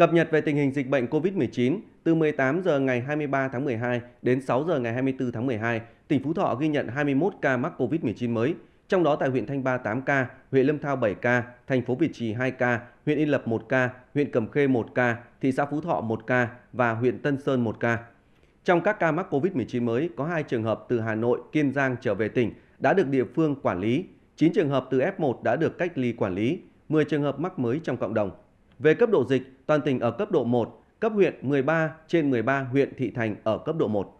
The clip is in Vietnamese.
Cập nhật về tình hình dịch bệnh COVID-19, từ 18 giờ ngày 23 tháng 12 đến 6 giờ ngày 24 tháng 12, tỉnh Phú Thọ ghi nhận 21 ca mắc COVID-19 mới, trong đó tại huyện Thanh Ba 8 ca, huyện Lâm Thao 7 ca, thành phố Việt Trì 2 ca, huyện Yên Lập 1 ca, huyện Cẩm Khê 1 ca, thị xã Phú Thọ 1 ca và huyện Tân Sơn 1 ca. Trong các ca mắc COVID-19 mới có 2 trường hợp từ Hà Nội, Kiên Giang trở về tỉnh đã được địa phương quản lý, 9 trường hợp từ F1 đã được cách ly quản lý, 10 trường hợp mắc mới trong cộng đồng. Về cấp độ dịch, toàn tỉnh ở cấp độ 1, cấp huyện 13 trên 13 huyện thị thành ở cấp độ 1.